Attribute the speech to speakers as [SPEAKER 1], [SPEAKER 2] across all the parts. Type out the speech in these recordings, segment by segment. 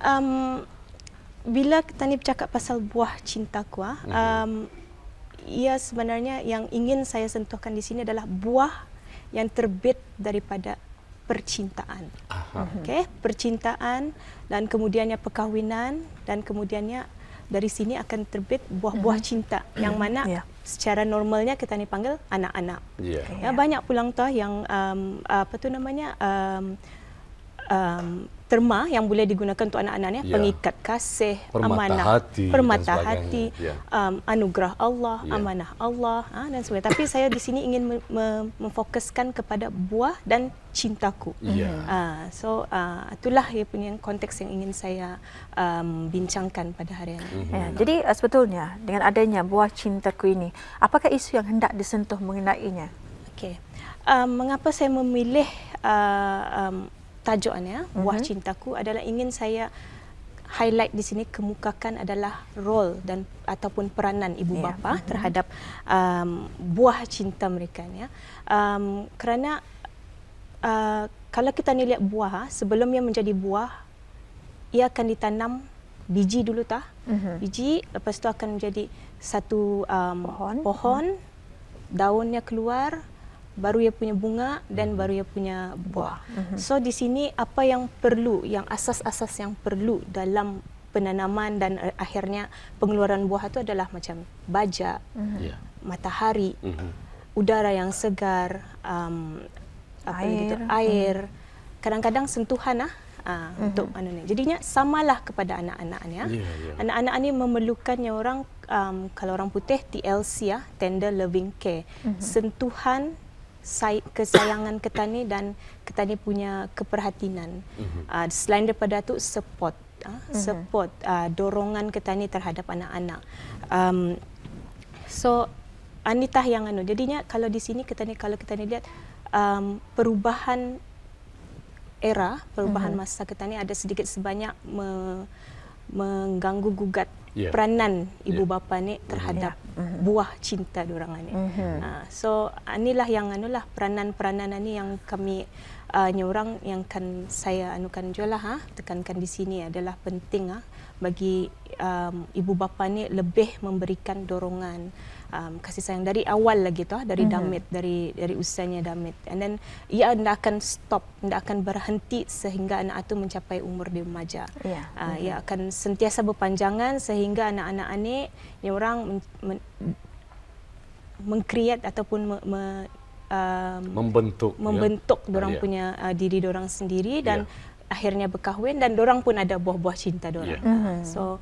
[SPEAKER 1] um, bila tani bercakap pasal buah cintaku ah um, ia sebenarnya yang ingin saya sentuhkan di sini adalah buah yang terbit daripada percintaan. okay? percintaan dan kemudiannya perkahwinan dan kemudiannya dari sini akan terbit buah-buah mhm. cinta yang mana yeah. secara normalnya kita ni panggil anak-anak. Yeah. Ya, banyak pulang tuah yang um, apa tu namanya um, um, terma yang boleh digunakan untuk anak-anak ya, ya. pengikat kasih, permata amanah, hati, permata hati, ya. um, anugerah Allah, ya. amanah Allah, ha, dan sebagainya. Tapi saya di sini ingin me- me- memfokuskan kepada buah dan cintaku. Ya. Uh, so uh, itulah ya punya konteks yang
[SPEAKER 2] ingin saya um, bincangkan pada hari ini. Mhm. Ya, jadi uh, sebetulnya dengan adanya buah cintaku ini, apakah isu yang hendak disentuh mengenainya? Okey.
[SPEAKER 1] Um, mengapa saya memilih uh, um, tajuknya mm-hmm. buah mhm. cintaku adalah ingin saya highlight di sini kemukakan adalah role dan ataupun peranan ibu yeah. bapa mm-hmm. terhadap um, buah cinta mereka ya. Um, kerana uh, kalau kita ni buah sebelum ia menjadi buah ia akan ditanam biji dulu tah. Mm-hmm. Biji lepas tu akan menjadi satu um, pohon. pohon mm-hmm. daunnya keluar baru ia punya bunga dan mhm. baru ia punya buah. Mhm. So di sini apa yang perlu yang asas-asas yang perlu dalam penanaman dan eh, akhirnya pengeluaran buah itu adalah macam baja, mhm. yeah. matahari, udara yang segar, um, air. Gitu, air, kadang-kadang sentuhan lah. Uh, uh-huh. untuk anu ni. Jadinya samalah kepada anak-anaknya. Yeah, yeah. Anak-anak ni memerlukannya orang um, kalau orang putih TLC ya, tender loving care. Uh-huh. Sentuhan kesayangan ketani dan ketani punya keperhatinan. Uh, selain daripada itu, support. Uh, support, uh, dorongan ketani terhadap anak-anak. Um, so, Anita yang anu. Jadinya kalau di sini ketani kalau ketani lihat um, perubahan era, perubahan mhm. masa ketani ada sedikit sebanyak me, mengganggu gugat yeah. peranan ibu yeah. bapa ni terhadap yeah. Mm-hmm. buah cinta orang ni. Mm-hmm. Uh, so ah, inilah yang anulah peranan-peranan ni yang kami uh, ni orang yang kan saya anukan jualah ha tekankan di sini adalah penting ha, bagi um, ibu bapa ni lebih memberikan dorongan um, kasih sayang dari awal lagi toh ah, dari mm-hmm. damit dari dari usianya damit and then ia tidak akan stop tidak akan berhenti sehingga anak itu mencapai umur dia remaja yeah.
[SPEAKER 3] Ya. uh, mm-hmm. ia mhm.
[SPEAKER 1] akan sentiasa berpanjangan sehingga anak-anak ini yang orang men, men, mengkreat ataupun me, me, um,
[SPEAKER 3] membentuk ya. membentuk yeah. orang yeah. punya
[SPEAKER 1] uh, diri orang sendiri dan yeah. akhirnya berkahwin dan orang pun ada buah-buah cinta orang yeah. mm-hmm. so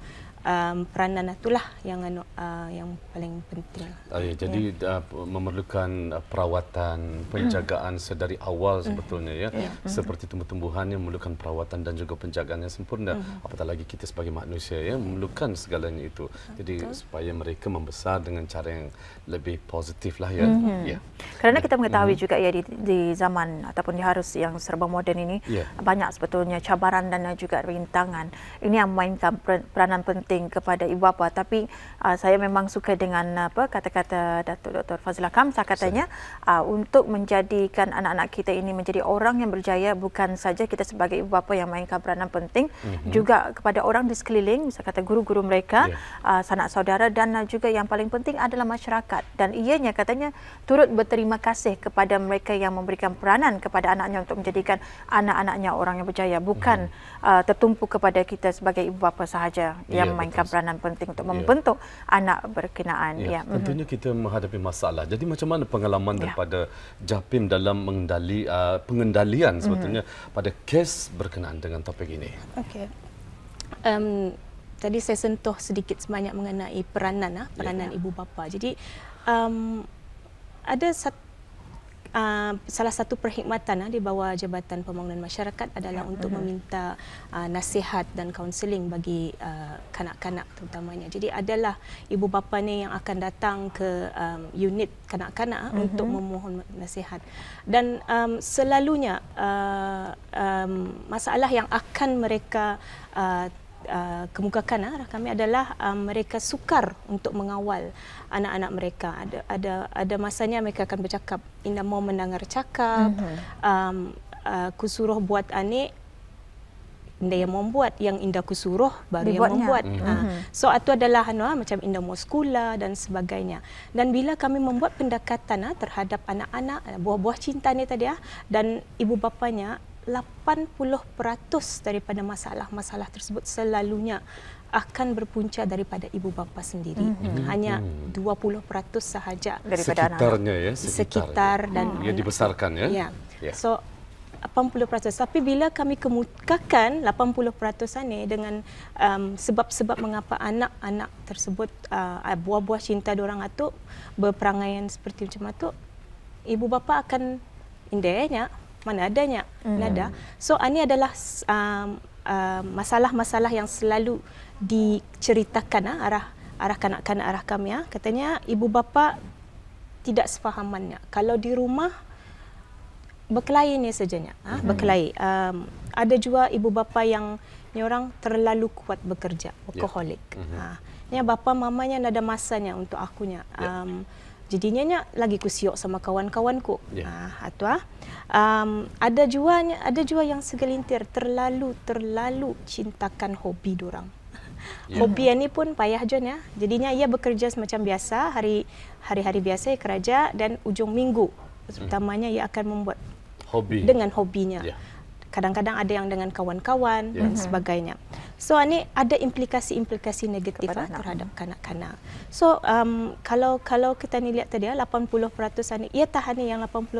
[SPEAKER 1] um, peranan itulah yang uh, yang paling penting. Ah, ya, jadi
[SPEAKER 3] Uh, memerlukan uh, perawatan, penjagaan mm. sedari awal mm-hmm. sebetulnya ya. Yeah. Mm-hmm. Seperti tumbuh-tumbuhan yang memerlukan perawatan dan juga penjagaan yang sempurna. Mm. Apatah lagi kita sebagai manusia ya memerlukan segalanya itu. Jadi supaya mereka membesar dengan cara yang lebih positif lah ya. Mm-hmm. Ya.
[SPEAKER 2] Kerana kita mengetahui mm. juga ya di, di zaman ataupun di harus yang serba moden ini yeah. banyak sebetulnya cabaran dan juga rintangan. Ini yang memainkan peranan penting penting kepada ibu bapa tapi uh, saya memang suka dengan apa kata-kata Datuk Dr. Fazlah Kam katanya uh, untuk menjadikan anak-anak kita ini menjadi orang yang berjaya bukan saja kita sebagai ibu bapa yang mainkan peranan penting mm-hmm. juga kepada orang di sekeliling saya kata guru-guru mereka yeah. Ya. uh, sanak saudara dan ah, juga yang paling penting adalah masyarakat dan ianya katanya turut berterima kasih kepada mereka yang memberikan peranan kepada anaknya untuk menjadikan anak-anaknya orang yang berjaya bukan mm-hmm. uh, tertumpu kepada kita sebagai ibu bapa sahaja yeah, yang ya, memainkan Betul. peranan penting untuk ya. membentuk anak berkenaan. Ya. Ya. Mhm. Tentunya
[SPEAKER 3] kita menghadapi masalah. Jadi macam mana pengalaman ya. daripada JAPIM dalam mengendali uh, pengendalian mhm. sebetulnya mm-hmm. pada kes berkenaan dengan topik ini?
[SPEAKER 1] Okey. Um, tadi saya sentuh sedikit sebanyak mengenai peranan, ah, peranan ya. ibu bapa. Jadi um, ada satu uh, salah satu perkhidmatan uh, di bawah Jabatan Pembangunan Masyarakat adalah ya, untuk ya. meminta uh, nasihat dan kaunseling bagi uh, kanak-kanak terutamanya. Jadi adalah ibu bapa ni yang akan datang ke um, unit kanak-kanak uh-huh. untuk mhm. memohon nasihat. Dan um, selalunya uh, um, masalah yang akan mereka uh, uh, kemukakan arah ah, kami adalah uh, mereka sukar untuk mengawal anak-anak mereka. Ada ada ada masanya mereka akan bercakap, Indah mau mendengar cakap. Mm-hmm. Um, uh, kusuruh buat anik Indah yang membuat yang Indah ku suruh baru Dibuatnya. yang membuat. Mm-hmm. Uh, so itu adalah no, ah, macam Indah mau sekolah dan sebagainya. Dan bila kami membuat pendekatan uh, terhadap anak-anak, buah-buah cinta ni tadi ya uh, dan ibu bapanya 80% daripada masalah-masalah tersebut selalunya akan berpunca daripada ibu bapa sendiri. Mm-hmm. Hanya 20% hmm. sahaja daripada anak. sekitarnya
[SPEAKER 3] ya, sekitar, sekitar hmm. dan hmm. yang dibesarkan ya. Ya. Yeah.
[SPEAKER 1] So 80% tapi bila kami kemukakan 80% ni dengan um, sebab-sebab mengapa anak-anak tersebut uh, uh buah-buah cinta orang atuk berperangaian seperti macam tu, ibu bapa akan indahnya mana adanya hmm. nada. So ini adalah masalah-masalah um, um, yang selalu diceritakan uh, arah arah kanak-kanak arah kami ya. Uh. Katanya ibu bapa tidak sefahamannya. Kalau di rumah berkelahi ni nya, ah ha? berkelahi. Um, ada juga ibu bapa yang ni orang terlalu kuat bekerja, alkoholik. Ya. Yeah. Mm-hmm. Ha. Ah. Ni bapa mamanya ada masanya untuk akunya. Ya. Um, yeah jadinya nya lagi ku siok sama kawan-kawan ku. Yeah. Ya. Ha, atuah. Um, ada jua ada jua yang segelintir terlalu terlalu cintakan hobi dorang. Yeah. Hobi ini pun payah John ya. Jadinya ia bekerja semacam biasa hari hari-hari biasa ya, kerja dan ujung minggu hmm. utamanya ia akan membuat
[SPEAKER 3] hobi dengan
[SPEAKER 1] hobinya. Yeah. Kadang-kadang ada yang dengan kawan-kawan yeah. dan sebagainya. So ini ada implikasi-implikasi negatif lah, terhadap kanak-kanak. So um, kalau kalau kita ni lihat tadi 80% ya, ini ia tahan yang 80%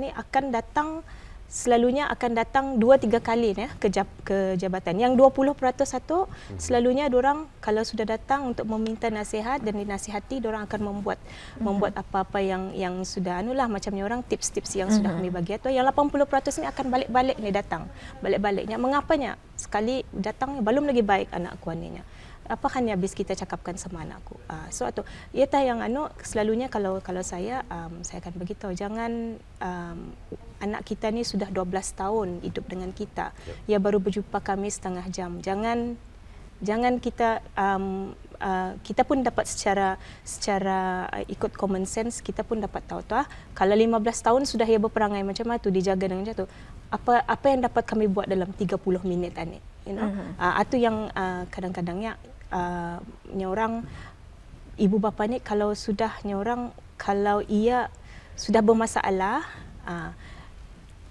[SPEAKER 1] ini akan datang selalunya akan datang 2 3 kali ya ke jab, ke jabatan. Yang 20% satu mhm. selalunya orang kalau sudah datang untuk meminta nasihat dan dinasihati orang akan membuat mm-hmm. membuat apa-apa yang yang sudah anulah macamnya orang tips-tips yang sudah mhm. kami bagi atau yang 80% ni akan balik-balik ni datang. Balik-baliknya mengapanya? Sekali datang belum lagi baik anak kuaninya. mm apa kan habis kita cakapkan sama anak aku. Uh, so atau ya tah yang anu selalunya kalau kalau saya um, saya akan beritahu jangan um, anak kita ni sudah 12 tahun hidup dengan kita. ya Ia baru berjumpa kami setengah jam. Jangan jangan kita um, uh, kita pun dapat secara secara uh, ikut common sense kita pun dapat tahu tah kalau 15 tahun sudah ia berperangai macam tu dijaga dengan jatuh apa apa yang dapat kami buat dalam 30 minit ini you know uh-huh. Mhm. Ah, uh, atau yang uh, kadang-kadangnya uh, orang ibu bapa ni kalau sudah orang kalau ia sudah bermasalah uh,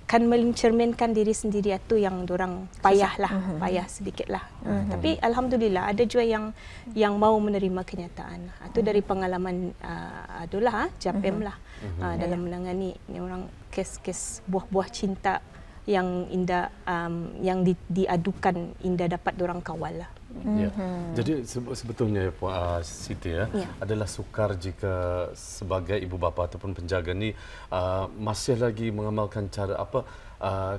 [SPEAKER 1] kan mencerminkan diri sendiri itu yang orang payahlah uh-huh. payah sedikit lah. uh-huh. Mhm. tapi alhamdulillah ada juga yang yang mau menerima kenyataan uh, itu uh-huh. dari pengalaman uh, adalah uh, JAPEM lah
[SPEAKER 2] uh-huh. dalam ya.
[SPEAKER 1] menangani orang kes-kes buah-buah cinta yang indah um, yang di, diadukan indah dapat orang kawal lah Mm-hmm. Ya. Mhm. Jadi
[SPEAKER 3] sebetulnya ya, Puan uh, Siti ya, ya adalah sukar jika sebagai ibu bapa ataupun penjaga ni uh, masih lagi mengamalkan cara apa uh,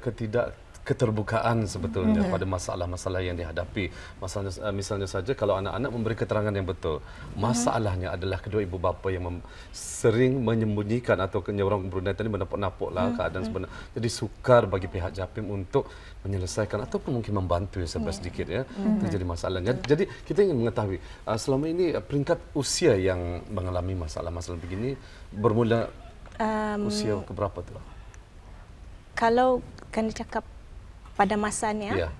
[SPEAKER 3] ketidak keterbukaan sebetulnya hmm. pada masalah-masalah yang dihadapi. Masalah, eh, misalnya saja kalau anak-anak memberi keterangan yang betul, mhm. masalahnya adalah kedua ibu bapa yang sering menyembunyikan atau orang Brunei tadi menepuk-nepuk lah mhm, keadaan hmm. sebenarnya. Jadi sukar bagi pihak JAPIM untuk menyelesaikan ataupun mungkin membantu sebab sedikit ya. Hmm. Itu jadi masalahnya. Jadi kita ingin mengetahui eh, selama ini eh, peringkat usia yang mengalami masalah-masalah begini bermula
[SPEAKER 1] um, usia keberapa tu? Kalau kena cakap pada masanya. Yeah.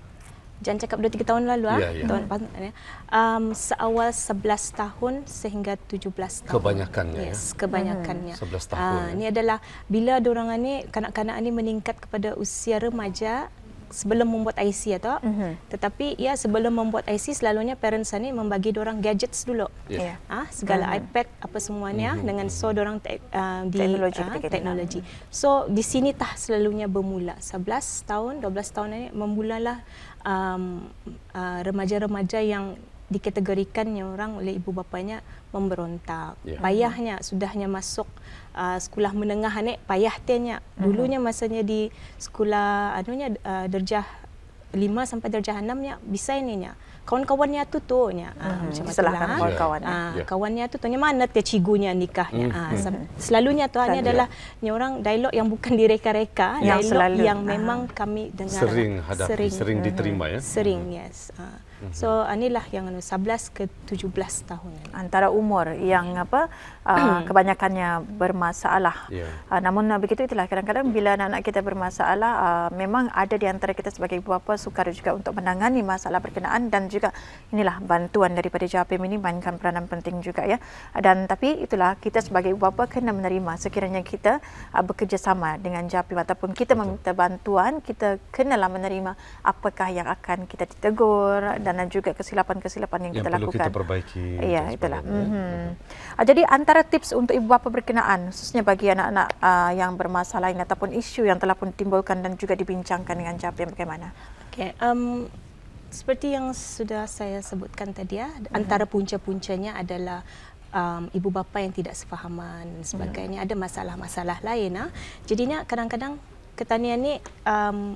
[SPEAKER 1] Jangan cakap 2 3 tahun lalu Yeah, yeah. Ya. Tahun ya. Um seawal 11 tahun sehingga 17 tahun.
[SPEAKER 3] Kebanyakannya. Yes, ya. kebanyakannya. Hmm. 11 tahun. Uh, ya.
[SPEAKER 1] ini adalah bila dorangan ini kanak-kanak ini meningkat kepada usia remaja, sebelum membuat IC ya tak? Mm-hmm. Tetapi ya sebelum membuat IC selalunya parents ni membagi orang gadgets dulu. Ya. Yeah. ha, segala mm-hmm. iPad apa semuanya mm-hmm. dengan so orang te- uh, di teknologi. Uh, teknologi. So di sini tah selalunya bermula 11 tahun 12 tahun ini memulalah um, uh, ah, remaja-remaja yang dikategorikan yang orang oleh ibu bapanya memberontak. Yeah. Payahnya sudahnya masuk uh, sekolah menengah ni payah tenya. Mhm. Dulunya masanya di sekolah anunya uh, derjah 5 sampai derjah 6 nya bisa ininya. Uh, kawan-kawannya tu tanya uh, macam mana ah, kawan kawan ah, ya. kawannya tu tanya mana dia cigunya nikahnya hmm. uh, selalunya tu hanya adalah ni orang dialog yang bukan direka-reka yang selalu. yang memang kami dengar sering hadapi sering, sering diterima ya sering
[SPEAKER 2] mhm. yes uh. So anilah yang 11 ke 17 tahun antara umur yang apa kebanyakannya bermasalah. Yeah. Ya. Namun begitu itulah kadang-kadang bila anak-anak kita bermasalah memang ada di antara kita sebagai ibu bapa sukar juga untuk menangani masalah berkenaan dan juga juga inilah bantuan daripada JAPIM ini mainkan peranan penting juga ya. Dan tapi itulah kita sebagai ibu bapa kena menerima sekiranya kita uh, ah, bekerjasama dengan JAPIM ataupun kita Betul. meminta bantuan, kita kenalah menerima apakah yang akan kita ditegur dan juga kesilapan-kesilapan yang, yang kita perlu lakukan. Kita perbaiki. Iya, itulah. Mm-hmm. Uh, jadi antara tips untuk ibu bapa berkenaan khususnya bagi anak-anak uh, yang bermasalah ini, ataupun isu yang telah pun timbulkan dan juga dibincangkan dengan JAPIM bagaimana? Okay, um,
[SPEAKER 1] seperti yang sudah saya sebutkan tadi ya, mm-hmm. antara punca-puncanya adalah um, ibu bapa yang tidak sefahaman dan sebagainya. Mm-hmm. Ada masalah-masalah lain. Ha. Jadinya kadang-kadang ketanian ini, um,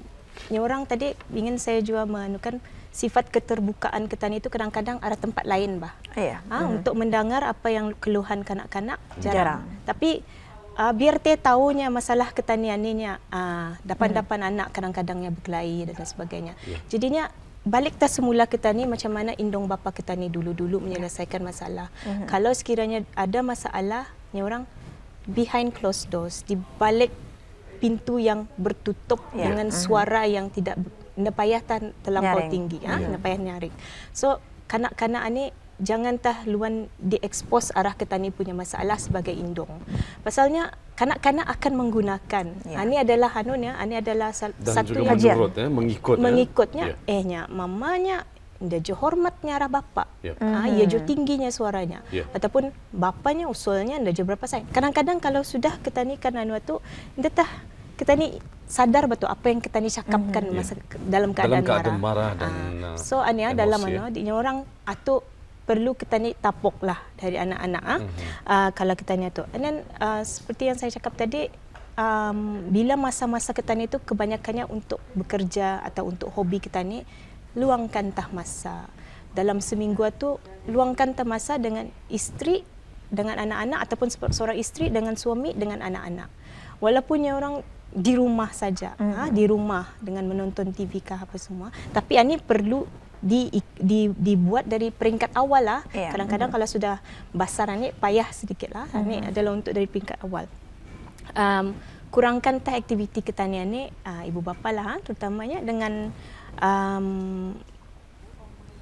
[SPEAKER 1] orang tadi ingin saya juga menunjukkan sifat keterbukaan ketani itu kadang-kadang arah tempat lain bah.
[SPEAKER 2] Yeah. Ha, ya. mm-hmm. Ah, untuk
[SPEAKER 1] mendengar apa yang keluhan kanak-kanak, jarang. jarang. Tapi Uh, biar teh tahunya masalah ketanian ini, uh, dapan-dapan hmm. anak kadang-kadangnya berkelahi dan sebagainya. Yeah. Jadinya balik tak semula kita ni macam mana Indong bapa kita ni dulu-dulu menyelesaikan masalah. Mm-hmm. Kalau sekiranya ada masalah ni orang behind closed doors di balik pintu yang bertutup yeah. dengan mm-hmm. suara yang tidak nepayah tan terlampau nyaring. tinggi ah ha? yeah. nepayah nyaring. So kanak-kanak ni jangan tah luan diekspos arah ketani punya masalah sebagai indong. Pasalnya kanak-kanak akan menggunakan. Ya. Ini ah, adalah hanun ya, ini ah, adalah sal- Dan satu juga hajar. Menurut,
[SPEAKER 3] eh, mengikut, eh. Mengikutnya, ya.
[SPEAKER 1] ehnya, mamanya, dia jauh hormatnya arah bapa. Ya. Ah, dia mhm. jauh tingginya suaranya. Ya. Ataupun bapanya usulnya, dia jauh berapa sayang. Kadang-kadang kalau sudah ketani kan waktu itu, dia tah kita sadar betul apa yang kita ni cakapkan mm-hmm. masa yeah. Ya. dalam keadaan, dalam keadaan
[SPEAKER 3] marah. marah dan uh, so ania eh, dalam mana ya. dinya
[SPEAKER 1] orang atau perlu kita ni tapok lah dari anak-anak ah mm-hmm. uh, kalau kita ni tu. And then uh, seperti yang saya cakap tadi um, bila masa-masa kita ni tu kebanyakannya untuk bekerja atau untuk hobi kita ni luangkan tah masa dalam seminggu tu luangkan tah masa dengan isteri dengan anak-anak ataupun seorang isteri dengan suami dengan anak-anak. Walaupun yang orang di rumah saja, mm-hmm. ha, di rumah dengan menonton TV kah apa semua, tapi ini perlu di, di, dibuat dari peringkat awal lah. Yeah. Kadang-kadang mm. kalau sudah basah ni payah sedikit lah. Mm. Ini adalah untuk dari peringkat awal. Um, kurangkan tak aktiviti ketanian ni uh, ibu bapa lah ha, terutamanya dengan um,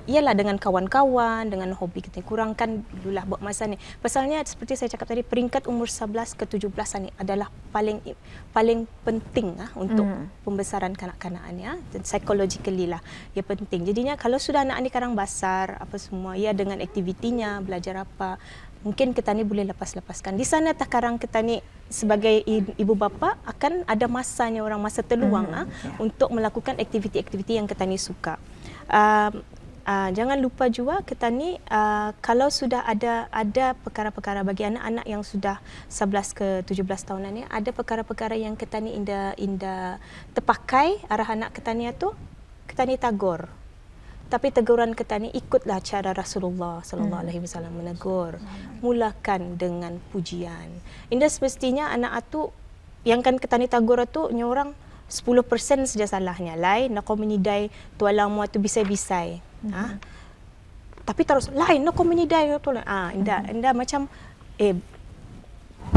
[SPEAKER 1] ialah dengan kawan-kawan, dengan hobi kita kurangkan dululah buat masa ni. Pasalnya seperti saya cakap tadi, peringkat umur 11 ke 17 ni adalah paling paling penting ah untuk mm. pembesaran kanak-kanak ya. ni ah, psychologically lah. Ya penting. Jadinya kalau sudah anak ni sekarang basar apa semua, ya dengan aktivitinya, belajar apa, mungkin kita ni boleh lepas-lepaskan. Di sana tak sekarang kita ni sebagai ibu bapa akan ada masanya orang masa terluang mm-hmm. ah, yeah. untuk melakukan aktiviti-aktiviti yang kita ni suka. Um, uh, jangan lupa juga kita ni uh, kalau sudah ada ada perkara-perkara bagi anak-anak yang sudah 11 ke 17 tahunan ni ada perkara-perkara yang kita ni inda inda terpakai arah anak kita ni tu kita ni tagor tapi teguran kita ni ikutlah cara Rasulullah sallallahu hmm. alaihi wasallam menegur hmm. mulakan dengan pujian inda semestinya anak atu yang kan kita ni tagor tu nyorang 10% saja salahnya lain nak menyidai tualang mu tu bisa-bisai Ha? Tapi terus lain Nak komuni dai tu lah. Ah, inda mm-hmm. inda macam eh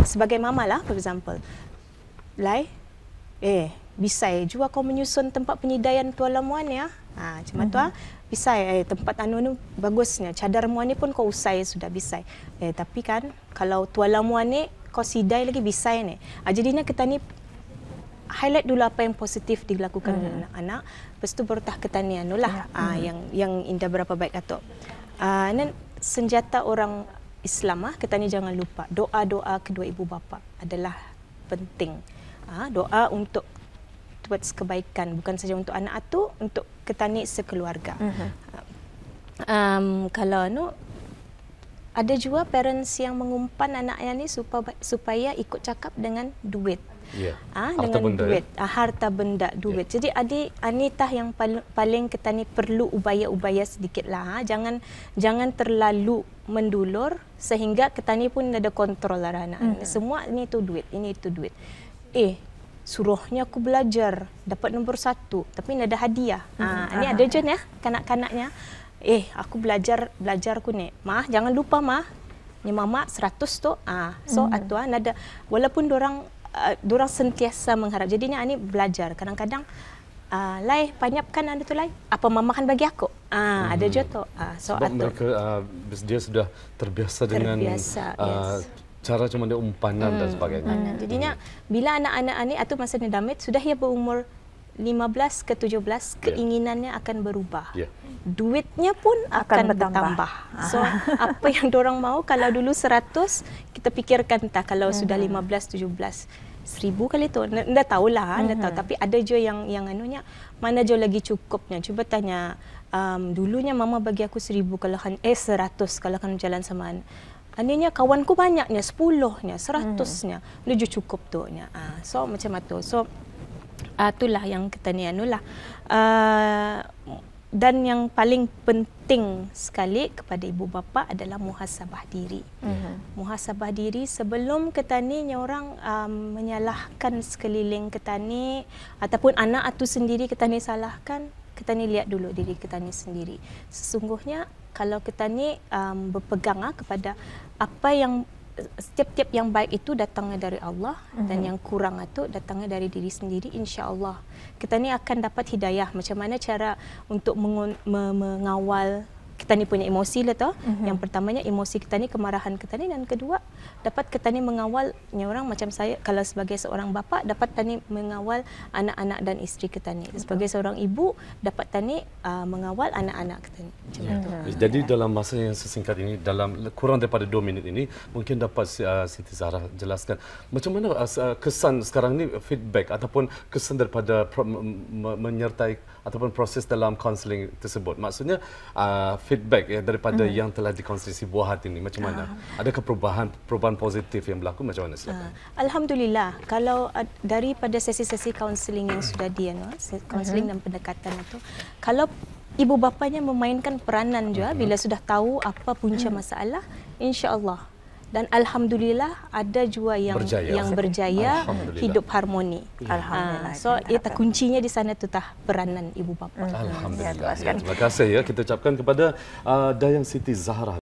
[SPEAKER 1] sebagai mama lah for example. Lai eh bisa eh, lah jua kau menyusun tempat penyidaian tu alam wan ya. Lah ha, ah. ah, macam mm-hmm. tu ah. Mm-hmm. Bisa eh, tempat anu ni bagusnya. Cadar muan ni pun kau usai sudah bisa. Eh, tapi kan kalau tu alam wan ni kau sidai lagi bisa ni. Ah, jadinya kita ni highlight dulu apa yang positif dilakukan hmm. oleh anak lepas tu baru tah ketanian lah yeah. Ya. hmm. yang yang indah berapa baik atau ah, dan uh, senjata orang Islam ah ketanya jangan lupa doa doa kedua ibu bapa adalah penting uh, doa untuk buat kebaikan bukan saja untuk anak atau untuk ketani sekeluarga. Uh-huh. Um, kalau no, ada juga parents yang mengumpan anaknya ni supaya, supaya ikut cakap dengan duit yeah. Ya. ha, dengan ya? ah, benda, duit ya? harta benda duit yeah. jadi adik Anita yang paling, paling kita ni perlu ubaya-ubaya sedikit lah ha. Ah. jangan jangan terlalu mendulur sehingga kita ni pun ada kontrol lah anak hmm. semua ini tu duit ini tu duit eh suruhnya aku belajar dapat nombor satu tapi ada hadiah ah, hmm. ha, ah. ini ada je ya kanak-kanaknya eh aku belajar belajar aku ni mah jangan lupa mah ni mama 100 tu ah so mm. atua nada walaupun orang uh, orang sentiasa mengharap. Jadi ni Ani belajar. Kadang-kadang uh, lai panyapkan anda tu lai. Apa mama kan bagi aku? Ah, uh, hmm. ada juga tu. Uh, so Sebab atur. mereka
[SPEAKER 3] uh, dia sudah terbiasa, terbiasa dengan terbiasa, uh, cara cuma dia umpanan hmm, dan sebagainya. Umpanan.
[SPEAKER 1] Jadinya hmm. bila anak-anak ani atau masa ni damit sudah ia berumur 15 ke 17 yeah. keinginannya akan berubah. Yeah. Duitnya pun akan, akan bertambah. bertambah. So apa yang orang mau kalau dulu 100 kita fikirkan tak kalau hmm sudah 15 17 seribu kali tu. Anda tahulah, anda hmm tahu. Tapi ada je yang yang anunya, mana je lagi cukupnya. Cuba tanya, um, dulunya mama bagi aku seribu kalau kan, eh seratus kalau kan jalan sama an. Aninya kawanku banyaknya, sepuluhnya, hmm. seratusnya. Mm-hmm. Dia cukup tu. Uh, so macam tu. So uh, itulah yang kita ni anulah. Uh, dan yang paling penting sekali kepada ibu bapa adalah muhasabah diri. Mm-hmm. Muhasabah diri sebelum ketani orang um, menyalahkan sekeliling ketani ataupun anak atau sendiri ketani salahkan, ketani lihat dulu diri ketani sendiri. Sesungguhnya kalau ketani um, berpeganglah kepada apa yang setiap-tiap yang baik itu datangnya dari Allah mm-hmm. dan mhm. yang kurang itu datangnya dari diri sendiri insya-Allah. Kita ni akan dapat hidayah macam mana cara untuk mengawal kita ni punya emosi lah tu. Mm-hmm. Yang pertamanya emosi kita ni kemarahan kita ni dan kedua dapat kita ni mengawal orang macam saya kalau sebagai seorang bapa dapat tani mengawal anak-anak dan isteri kita ni. Sebagai seorang ibu dapat tani uh, ah, mengawal anak-anak kita ni. Macam yeah. Ya.
[SPEAKER 3] Jadi dalam masa yang sesingkat ini dalam kurang daripada 2 minit ini mungkin dapat uh, Siti Zahra jelaskan macam mana uh, kesan sekarang ni feedback ataupun kesan daripada pro- m- menyertai ataupun proses dalam counseling tersebut. Maksudnya uh, feedback ya daripada mm. yang telah dikonseling buah hati ini macam mana? Uh. Adakah perubahan perubahan positif yang berlaku macam mana? Uh.
[SPEAKER 1] Alhamdulillah kalau uh, daripada sesi-sesi counseling yang sudah di mm-hmm. counseling uh-huh. dan pendekatan itu kalau ibu bapanya memainkan peranan juga uh-huh. bila sudah tahu apa punca uh-huh. masalah insyaallah dan alhamdulillah ada jua yang berjaya. yang berjaya hidup harmoni ya. alhamdulillah ah, so itu kuncinya di sana tu tah peranan ibu bapa alhamdulillah ya, terima
[SPEAKER 3] kasih ya kita ucapkan kepada uh, Dayang Siti Zahra